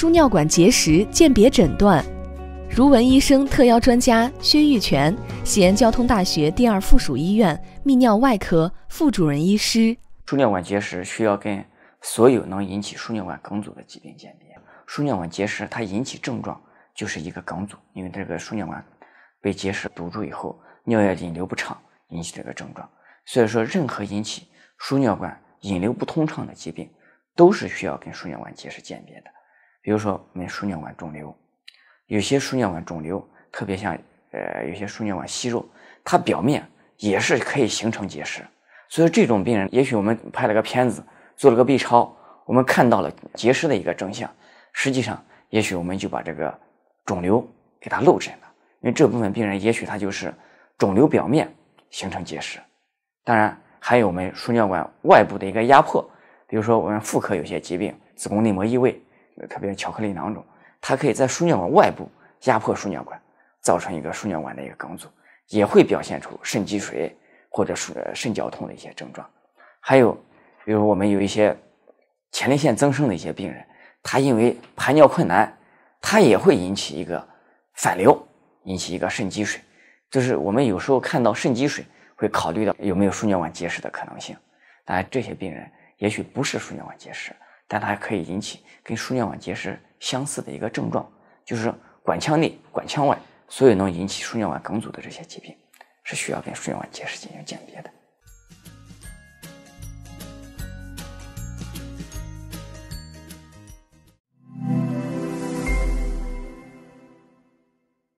输尿管结石鉴别诊断，如文医生特邀专家薛玉泉，西安交通大学第二附属医院泌尿外科副主任医师。输尿管结石需要跟所有能引起输尿管梗阻的疾病鉴别。输尿管结石它引起症状就是一个梗阻，因为这个输尿管被结石堵住以后，尿液引流不畅，引起这个症状。所以说，任何引起输尿管引流不通畅的疾病，都是需要跟输尿管结石鉴别的。比如说，我们输尿管肿瘤，有些输尿管肿瘤，特别像呃，有些输尿管息肉，它表面也是可以形成结石。所以这种病人，也许我们拍了个片子，做了个 B 超，我们看到了结石的一个征象，实际上，也许我们就把这个肿瘤给它漏诊了。因为这部分病人，也许他就是肿瘤表面形成结石。当然，还有我们输尿管外部的一个压迫，比如说我们妇科有些疾病，子宫内膜异位。特别巧克力囊肿，它可以在输尿管外部压迫输尿管，造成一个输尿管的一个梗阻，也会表现出肾积水或者输肾绞痛的一些症状。还有，比如我们有一些前列腺增生的一些病人，他因为排尿困难，他也会引起一个反流，引起一个肾积水。就是我们有时候看到肾积水，会考虑到有没有输尿管结石的可能性。当然，这些病人也许不是输尿管结石。但它还可以引起跟输尿管结石相似的一个症状，就是管腔内、管腔外，所有能引起输尿管梗阻的这些疾病，是需要跟输尿管结石进行鉴别的。